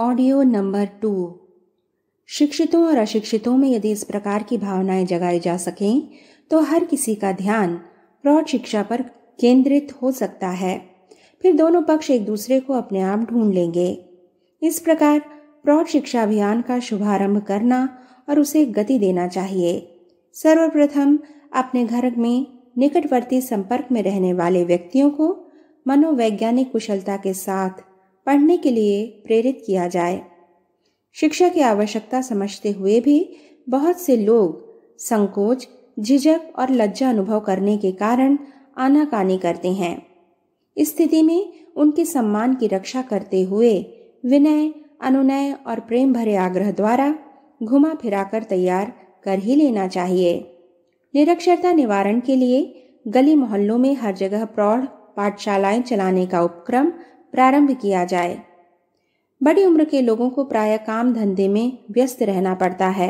audio number two शिक्षितों और अशिक्षितों में यदि इस प्रकार की भावनाएं जगाई जा सकें तो हर किसी का ध्यान प्रौढ़ शिक्षा पर केंद्रित हो सकता है फिर दोनों पक्ष एक दूसरे को अपने आप ढूंढ लेंगे इस प्रकार प्रौढ़ शिक्षा अभियान का शुभारंभ करना और उसे गति देना चाहिए सर्वप्रथम अपने घर में निकटवर्ती संपर्क में रहने वाले व्यक्तियों को मनोवैज्ञानिक कुशलता के साथ पढ़ने के लिए प्रेरित किया जाए शिक्षा की आवश्यकता समझते हुए भी बहुत से लोग संकोच झिझक और लज्जा अनुभव करने के कारण आनाकानी करते हैं इस स्थिति में उनके सम्मान की रक्षा करते हुए विनय अनुनय और प्रेम भरे आग्रह द्वारा घुमा फिराकर तैयार कर ही लेना चाहिए निरक्षरता निवारण के लिए गली मोहल्लों में हर जगह प्रौढ़ पाठशालाएं चलाने का उपक्रम प्रारंभ किया जाए बड़ी उम्र के लोगों को प्राय काम धंधे में व्यस्त रहना पड़ता है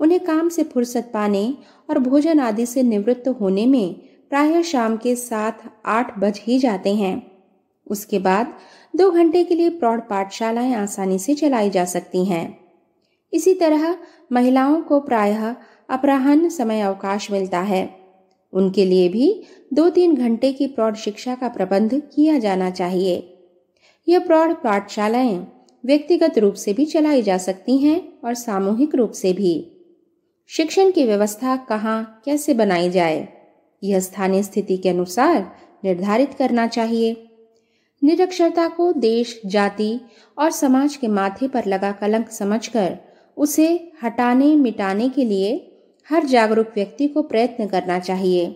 उन्हें काम से फुर्सत पाने और भोजन आदि से निवृत्त होने में प्रायः शाम के साथ आठ बज ही जाते हैं उसके बाद दो घंटे के लिए प्रौढ़ पाठशालाएं आसानी से चलाई जा सकती हैं इसी तरह महिलाओं को प्रायः अपराहन समय अवकाश मिलता है उनके लिए भी दो तीन घंटे की प्रौढ़ शिक्षा का प्रबंध किया जाना चाहिए यह प्रौढ़ पाठशालाएं व्यक्तिगत रूप से भी चलाई जा सकती हैं और सामूहिक रूप से भी शिक्षण की व्यवस्था कहाँ कैसे बनाई जाए यह स्थानीय स्थिति के अनुसार निर्धारित करना चाहिए निरक्षरता को देश जाति और समाज के माथे पर लगा कलंक समझकर उसे हटाने मिटाने के लिए हर जागरूक व्यक्ति को प्रयत्न करना चाहिए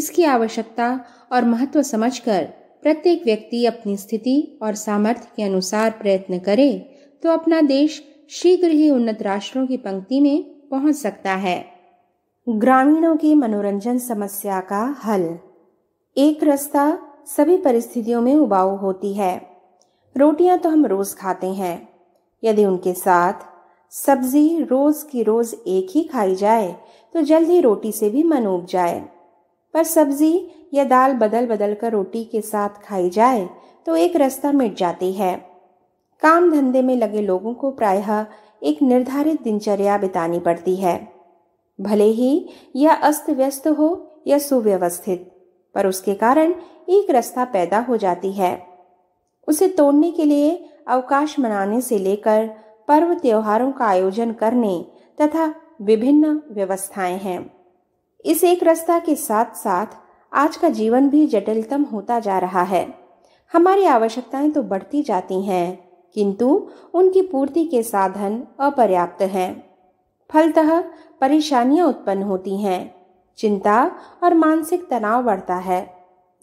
इसकी आवश्यकता और महत्व समझकर प्रत्येक व्यक्ति अपनी स्थिति और सामर्थ्य के अनुसार प्रयत्न करे तो अपना देश शीघ्र ही उन्नत राष्ट्रों की पंक्ति में पहुंच सकता है ग्रामीणों की मनोरंजन समस्या का हल एक रास्ता सभी परिस्थितियों में उबाऊ होती है रोटियां तो हम रोज खाते हैं यदि उनके साथ सब्जी रोज की रोज एक ही खाई जाए तो जल्द ही रोटी से भी मन उब जाए पर सब्जी यह दाल बदल बदल कर रोटी के साथ खाई जाए तो एक रास्ता मिट जाती है काम धंधे में लगे लोगों को प्रायः एक निर्धारित दिनचर्या बितानी पड़ती है भले ही यह अस्त व्यस्त हो या सुव्यवस्थित पर उसके कारण एक रास्ता पैदा हो जाती है उसे तोड़ने के लिए अवकाश मनाने से लेकर पर्व त्योहारों का आयोजन करने तथा विभिन्न व्यवस्थाएं हैं इस एक रास्ता के साथ साथ आज का जीवन भी जटिलतम होता जा रहा है हमारी आवश्यकताएं तो बढ़ती जाती हैं किंतु उनकी पूर्ति के साधन अपर्याप्त हैं फलतः परेशानियां उत्पन्न होती हैं चिंता और मानसिक तनाव बढ़ता है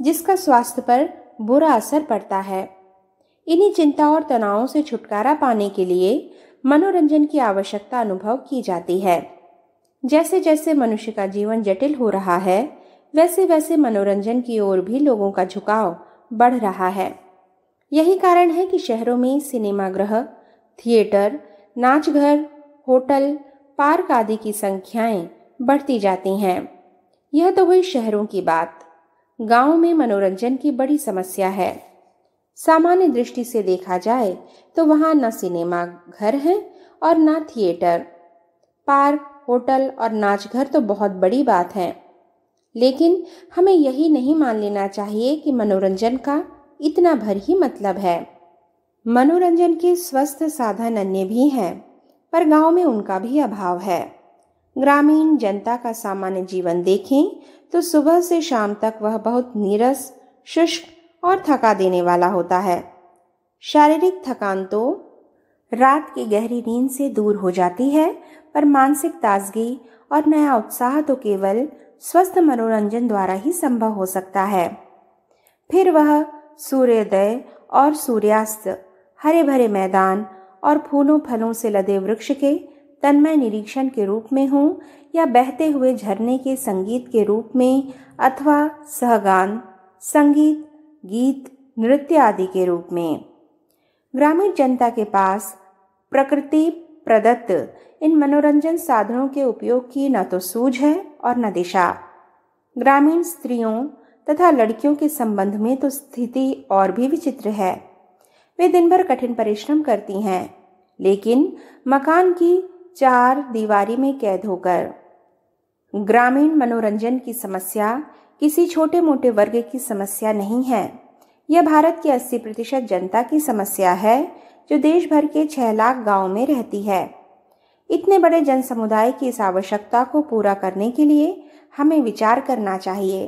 जिसका स्वास्थ्य पर बुरा असर पड़ता है इन्हीं चिंता और तनावों से छुटकारा पाने के लिए मनोरंजन की आवश्यकता अनुभव की जाती है जैसे जैसे मनुष्य का जीवन जटिल हो रहा है वैसे वैसे मनोरंजन की ओर भी लोगों का झुकाव बढ़ रहा है यही कारण है कि शहरों में सिनेमाग्रह थिएटर नाचघर होटल पार्क आदि की संख्याएं बढ़ती जाती हैं यह तो हुई शहरों की बात गाँव में मनोरंजन की बड़ी समस्या है सामान्य दृष्टि से देखा जाए तो वहाँ न सिनेमा घर हैं और न थिएटर पार्क होटल और नाचघर तो बहुत बड़ी बात है लेकिन हमें यही नहीं मान लेना चाहिए कि मनोरंजन का इतना भर ही मतलब है मनोरंजन के स्वस्थ साधन अन्य भी हैं पर गांव में उनका भी अभाव है ग्रामीण जनता का सामान्य जीवन देखें तो सुबह से शाम तक वह बहुत नीरस शुष्क और थका देने वाला होता है शारीरिक थकान तो रात की गहरी नींद से दूर हो जाती है पर मानसिक ताजगी और नया उत्साह तो केवल स्वस्थ मनोरंजन द्वारा ही संभव हो सकता है फिर वह सूर्योदय और सूर्यास्त हरे भरे मैदान और फूलों फलों से लदे वृक्ष के तन्मय निरीक्षण के रूप में हो या बहते हुए झरने के संगीत के रूप में अथवा सहगान संगीत गीत नृत्य आदि के रूप में ग्रामीण जनता के पास प्रकृति प्रदत्त इन मनोरंजन साधनों के उपयोग की न तो सूझ है और न दिशा ग्रामीण स्त्रियों तथा लड़कियों के संबंध में तो स्थिति और भी विचित्र है वे दिन भर कठिन परिश्रम करती हैं लेकिन मकान की चार दीवारी में कैद होकर ग्रामीण मनोरंजन की समस्या किसी छोटे मोटे वर्ग की समस्या नहीं है यह भारत की 80 प्रतिशत जनता की समस्या है जो देश भर के छह लाख गांव में रहती है इतने बड़े जन समुदाय की इस आवश्यकता को पूरा करने के लिए हमें विचार करना चाहिए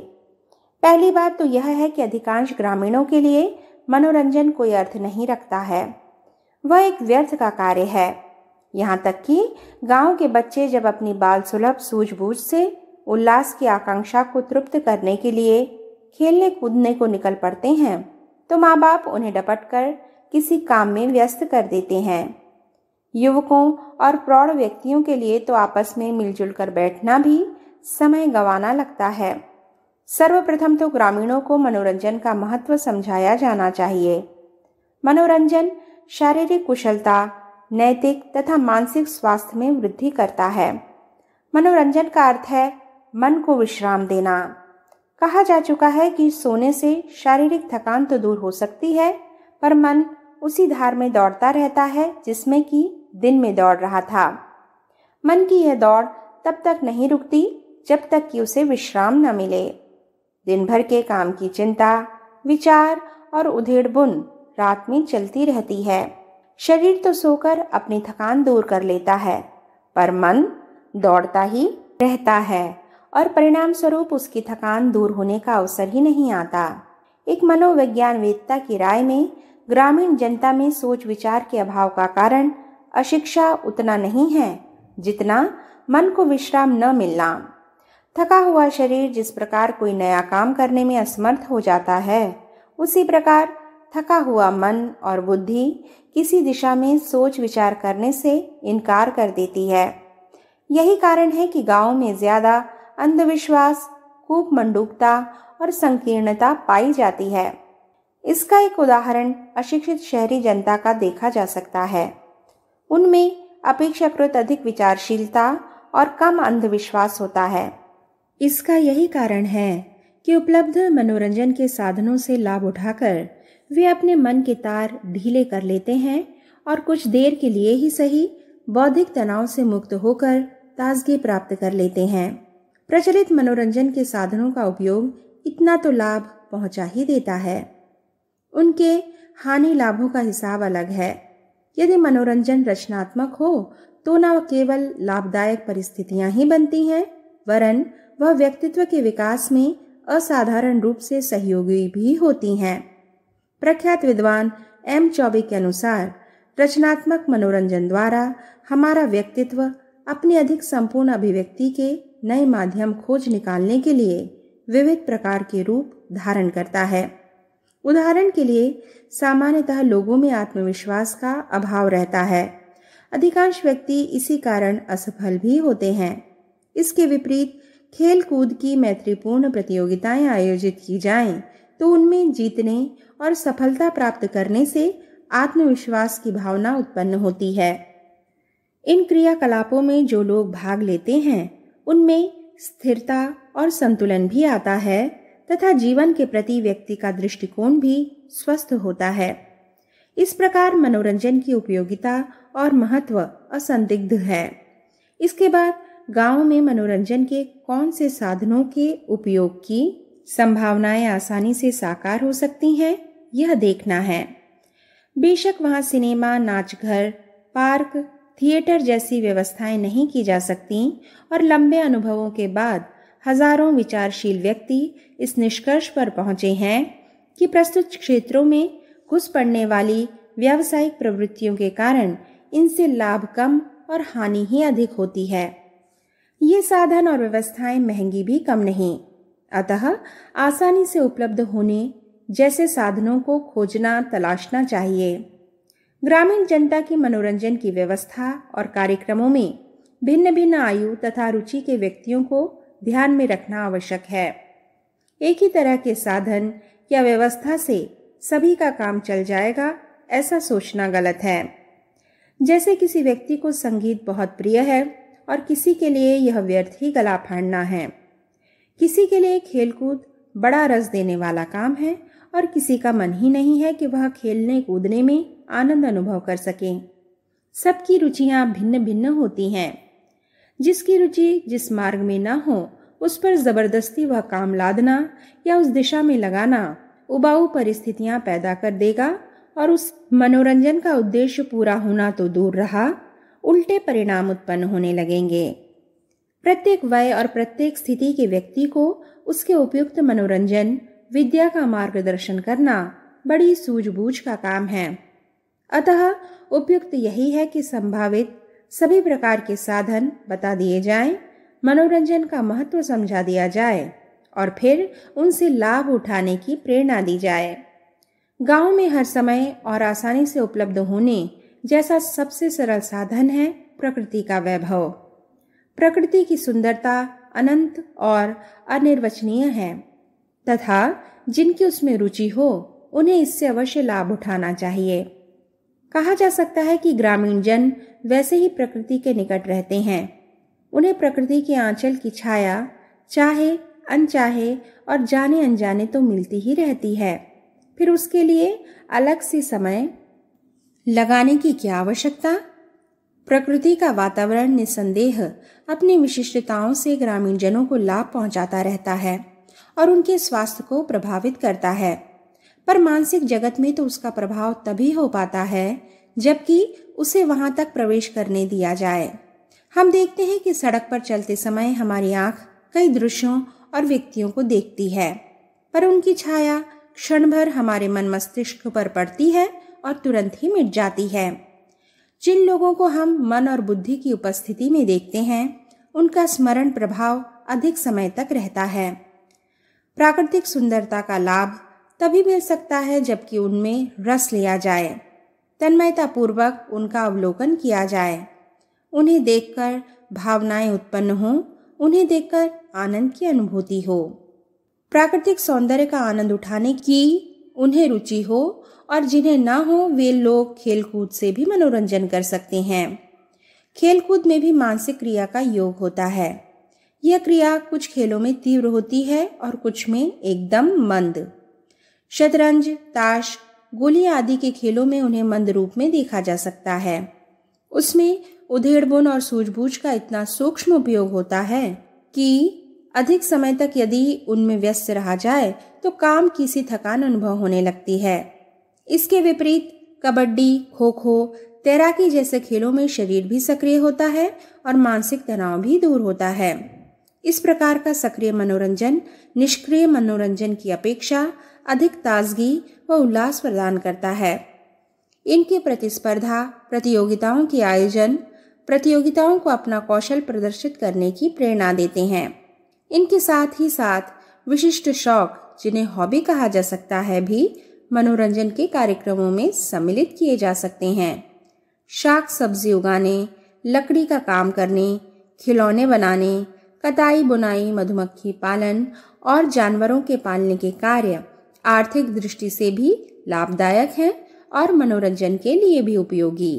पहली बात तो यह है कि अधिकांश ग्रामीणों के लिए मनोरंजन कोई अर्थ नहीं रखता है वह एक व्यर्थ का कार्य है यहाँ तक कि गांव के बच्चे जब अपनी बाल सुलभ सूझबूझ से उल्लास की आकांक्षा को तृप्त करने के लिए खेलने कूदने को निकल पड़ते हैं तो माँ बाप उन्हें डपट कर किसी काम में व्यस्त कर देते हैं युवकों और प्रौढ़ व्यक्तियों के लिए तो आपस में मिलजुल कर बैठना भी समय गंवाना लगता है सर्वप्रथम तो ग्रामीणों को मनोरंजन का महत्व समझाया जाना चाहिए मनोरंजन शारीरिक कुशलता नैतिक तथा मानसिक स्वास्थ्य में वृद्धि करता है मनोरंजन का अर्थ है मन को विश्राम देना कहा जा चुका है कि सोने से शारीरिक थकान तो दूर हो सकती है पर मन उसी धार में दौड़ता रहता है जिसमें कि दिन में दौड़ रहा था मन की यह दौड़ तब तक नहीं रुकती जब तक कि उसे विश्राम न मिले दिन भर के काम की चिंता विचार और उधेड़बुन रात में चलती रहती है शरीर तो सोकर अपनी थकान दूर कर लेता है पर मन दौड़ता ही रहता है और परिणाम स्वरूप उसकी थकान दूर होने का अवसर ही नहीं आता एक मनोविज्ञान वेदता की राय में ग्रामीण जनता में सोच विचार के अभाव का कारण अशिक्षा उतना नहीं है जितना मन को विश्राम न मिलना थका हुआ शरीर जिस प्रकार कोई नया काम करने में असमर्थ हो जाता है उसी प्रकार थका हुआ मन और बुद्धि किसी दिशा में सोच विचार करने से इनकार कर देती है यही कारण है कि गांव में ज़्यादा अंधविश्वास कूप मंडूकता और संकीर्णता पाई जाती है इसका एक उदाहरण अशिक्षित शहरी जनता का देखा जा सकता है उनमें अपेक्षाकृत अधिक विचारशीलता और कम अंधविश्वास होता है इसका यही कारण है कि उपलब्ध मनोरंजन के साधनों से लाभ उठाकर वे अपने मन के तार ढीले कर लेते हैं और कुछ देर के लिए ही सही बौद्धिक तनाव से मुक्त होकर ताजगी प्राप्त कर लेते हैं प्रचलित मनोरंजन के साधनों का उपयोग इतना तो लाभ पहुंचा ही देता है उनके हानि लाभों का हिसाब अलग है यदि मनोरंजन रचनात्मक हो तो न केवल लाभदायक परिस्थितियां ही बनती हैं वरन वह व्यक्तित्व के विकास में असाधारण रूप से सहयोगी भी होती हैं प्रख्यात विद्वान एम चौबे के अनुसार रचनात्मक मनोरंजन द्वारा हमारा व्यक्तित्व अपने अधिक संपूर्ण अभिव्यक्ति के नए माध्यम खोज निकालने के लिए विविध प्रकार के रूप धारण करता है उदाहरण के लिए सामान्यतः लोगों में आत्मविश्वास का अभाव रहता है अधिकांश व्यक्ति इसी कारण असफल भी होते हैं इसके विपरीत खेल कूद की मैत्रीपूर्ण प्रतियोगिताएं आयोजित की जाएं तो उनमें जीतने और सफलता प्राप्त करने से आत्मविश्वास की भावना उत्पन्न होती है इन क्रियाकलापों में जो लोग भाग लेते हैं उनमें स्थिरता और संतुलन भी आता है तथा जीवन के प्रति व्यक्ति का दृष्टिकोण भी स्वस्थ होता है इस प्रकार मनोरंजन की उपयोगिता और महत्व असंदिग्ध है इसके बाद गाँव में मनोरंजन के कौन से साधनों के उपयोग की संभावनाएं आसानी से साकार हो सकती हैं यह देखना है बेशक वहां सिनेमा नाच घर पार्क थिएटर जैसी व्यवस्थाएं नहीं की जा सकती और लंबे अनुभवों के बाद हजारों विचारशील व्यक्ति इस निष्कर्ष पर पहुंचे हैं कि प्रस्तुत क्षेत्रों में घुस पड़ने वाली व्यावसायिक प्रवृत्तियों के कारण इनसे लाभ कम और हानि ही अधिक होती है ये साधन और व्यवस्थाएं महंगी भी कम नहीं अतः आसानी से उपलब्ध होने जैसे साधनों को खोजना तलाशना चाहिए ग्रामीण जनता की मनोरंजन की व्यवस्था और कार्यक्रमों में भिन्न भिन्न आयु तथा रुचि के व्यक्तियों को ध्यान में रखना आवश्यक है एक ही तरह के साधन या व्यवस्था से सभी का काम चल जाएगा ऐसा सोचना गलत है जैसे किसी व्यक्ति को संगीत बहुत प्रिय है और किसी के लिए यह व्यर्थ ही गला फाड़ना है किसी के लिए खेलकूद बड़ा रस देने वाला काम है और किसी का मन ही नहीं है कि वह खेलने कूदने में आनंद अनुभव कर सकें सबकी रुचियाँ भिन्न भिन्न होती हैं जिसकी रुचि जिस मार्ग में ना हो उस पर ज़बरदस्ती वह काम लादना या उस दिशा में लगाना उबाऊ परिस्थितियां पैदा कर देगा और उस मनोरंजन का उद्देश्य पूरा होना तो दूर रहा उल्टे परिणाम उत्पन्न होने लगेंगे प्रत्येक वय और प्रत्येक स्थिति के व्यक्ति को उसके उपयुक्त मनोरंजन विद्या का मार्गदर्शन करना बड़ी सूझबूझ का काम है अतः उपयुक्त यही है कि संभावित सभी प्रकार के साधन बता दिए जाएं, मनोरंजन का महत्व समझा दिया जाए और फिर उनसे लाभ उठाने की प्रेरणा दी जाए गांव में हर समय और आसानी से उपलब्ध होने जैसा सबसे सरल साधन है प्रकृति का वैभव प्रकृति की सुंदरता अनंत और अनिर्वचनीय है तथा जिनकी उसमें रुचि हो उन्हें इससे अवश्य लाभ उठाना चाहिए कहा जा सकता है कि ग्रामीण जन वैसे ही प्रकृति के निकट रहते हैं उन्हें प्रकृति के आंचल की छाया चाहे अनचाहे और जाने अनजाने तो मिलती ही रहती है फिर उसके लिए अलग से समय लगाने की क्या आवश्यकता प्रकृति का वातावरण निसंदेह अपनी विशिष्टताओं से ग्रामीण जनों को लाभ पहुंचाता रहता है और उनके स्वास्थ्य को प्रभावित करता है पर मानसिक जगत में तो उसका प्रभाव तभी हो पाता है जबकि उसे वहां तक प्रवेश करने दिया जाए हम देखते हैं कि सड़क पर चलते समय हमारी आंख कई दृश्यों और व्यक्तियों को देखती है पर उनकी छाया क्षण भर हमारे मन मस्तिष्क पर पड़ती है और तुरंत ही मिट जाती है जिन लोगों को हम मन और बुद्धि की उपस्थिति में देखते हैं उनका स्मरण प्रभाव अधिक समय तक रहता है प्राकृतिक सुंदरता का लाभ तभी मिल सकता है जबकि उनमें रस लिया जाए तन्मयतापूर्वक उनका अवलोकन किया जाए उन्हें देखकर भावनाएं उत्पन्न हों उन्हें देखकर आनंद की अनुभूति हो प्राकृतिक सौंदर्य का आनंद उठाने की उन्हें रुचि हो और जिन्हें ना हो वे लोग खेलकूद से भी मनोरंजन कर सकते हैं खेलकूद में भी मानसिक क्रिया का योग होता है यह क्रिया कुछ खेलों में तीव्र होती है और कुछ में एकदम मंद शतरंज ताश गोली आदि के खेलों में उन्हें मंद रूप में देखा जा सकता है उसमें उधेड़बुन और सूझबूझ का इतना सूक्ष्म उपयोग होता है कि अधिक समय तक यदि उनमें व्यस्त रहा जाए तो काम की सी थकान अनुभव होने लगती है इसके विपरीत कबड्डी खो खो तैराकी जैसे खेलों में शरीर भी सक्रिय होता है और मानसिक तनाव भी दूर होता है इस प्रकार का सक्रिय मनोरंजन निष्क्रिय मनोरंजन की अपेक्षा अधिक ताजगी व उल्लास प्रदान करता है इनकी प्रतिस्पर्धा प्रतियोगिताओं के आयोजन प्रतियोगिताओं को अपना कौशल प्रदर्शित करने की प्रेरणा देते हैं इनके साथ ही साथ विशिष्ट शौक जिन्हें हॉबी कहा जा सकता है भी मनोरंजन के कार्यक्रमों में सम्मिलित किए जा सकते हैं शाक सब्जी उगाने लकड़ी का काम करने खिलौने बनाने कताई बुनाई मधुमक्खी पालन और जानवरों के पालने के कार्य आर्थिक दृष्टि से भी लाभदायक हैं और मनोरंजन के लिए भी उपयोगी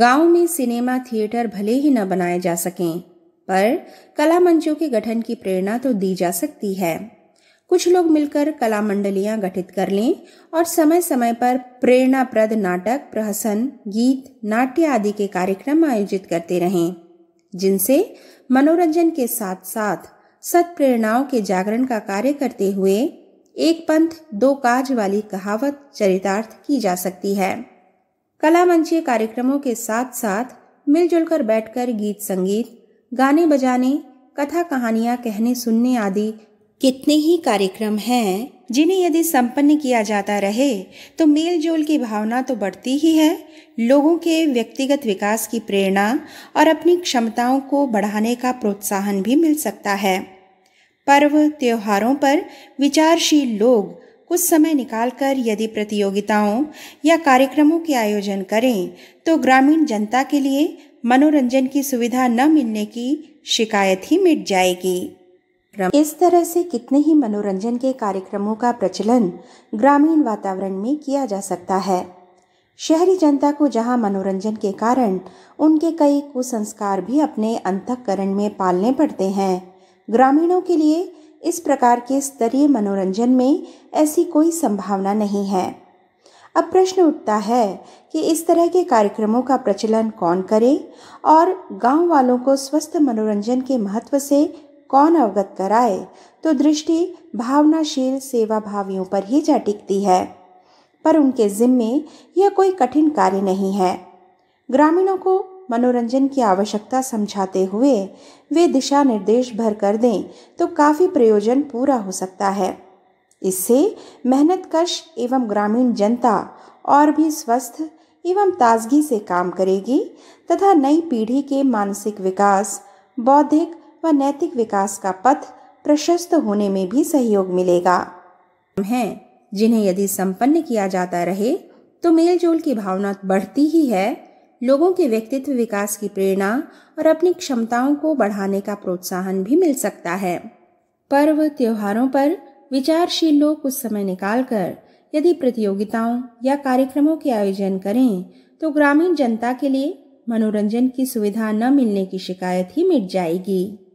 गांव में सिनेमा थिएटर भले ही न बनाए जा सकें पर कला मंचों के गठन की प्रेरणा तो दी जा सकती है कुछ लोग मिलकर कला मंडलियां गठित कर लें और समय समय पर प्रेरणाप्रद नाटक प्रहसन गीत नाट्य आदि के कार्यक्रम आयोजित करते रहें जिनसे मनोरंजन के साथ साथ सत्प्रेरणाओं के जागरण का कार्य करते हुए एक पंथ दो काज वाली कहावत चरितार्थ की जा सकती है कला मंचीय कार्यक्रमों के साथ साथ मिलजुल कर बैठकर गीत संगीत गाने बजाने कथा कहानियाँ कहने सुनने आदि कितने ही कार्यक्रम हैं जिन्हें यदि संपन्न किया जाता रहे तो मेल जोल की भावना तो बढ़ती ही है लोगों के व्यक्तिगत विकास की प्रेरणा और अपनी क्षमताओं को बढ़ाने का प्रोत्साहन भी मिल सकता है पर्व त्योहारों पर विचारशील लोग कुछ समय निकालकर यदि प्रतियोगिताओं या कार्यक्रमों के आयोजन करें तो ग्रामीण जनता के लिए मनोरंजन की सुविधा न मिलने की शिकायत ही मिट जाएगी इस तरह से कितने ही मनोरंजन के कार्यक्रमों का प्रचलन ग्रामीण वातावरण में किया जा सकता है शहरी जनता को जहाँ मनोरंजन के कारण उनके कई कुसंस्कार भी अपने अंतकरण में पालने पड़ते हैं ग्रामीणों के लिए इस प्रकार के स्तरीय मनोरंजन में ऐसी कोई संभावना नहीं है अब प्रश्न उठता है कि इस तरह के कार्यक्रमों का प्रचलन कौन करे और गांव वालों को स्वस्थ मनोरंजन के महत्व से कौन अवगत कराए तो दृष्टि भावनाशील सेवाभावियों पर ही जा टिकती है पर उनके जिम्मे यह कोई कठिन कार्य नहीं है ग्रामीणों को मनोरंजन की आवश्यकता समझाते हुए वे दिशा निर्देश भर कर दें तो काफ़ी प्रयोजन पूरा हो सकता है इससे मेहनतकश एवं ग्रामीण जनता और भी स्वस्थ एवं ताजगी से काम करेगी तथा नई पीढ़ी के मानसिक विकास बौद्धिक व नैतिक विकास का पथ प्रशस्त होने में भी सहयोग मिलेगा हैं जिन्हें यदि संपन्न किया जाता रहे तो मेलजोल की भावना बढ़ती ही है लोगों के व्यक्तित्व विकास की प्रेरणा और अपनी क्षमताओं को बढ़ाने का प्रोत्साहन भी मिल सकता है पर्व त्योहारों पर विचारशील लोग कुछ समय निकालकर यदि प्रतियोगिताओं या कार्यक्रमों के आयोजन करें तो ग्रामीण जनता के लिए मनोरंजन की सुविधा न मिलने की शिकायत ही मिट जाएगी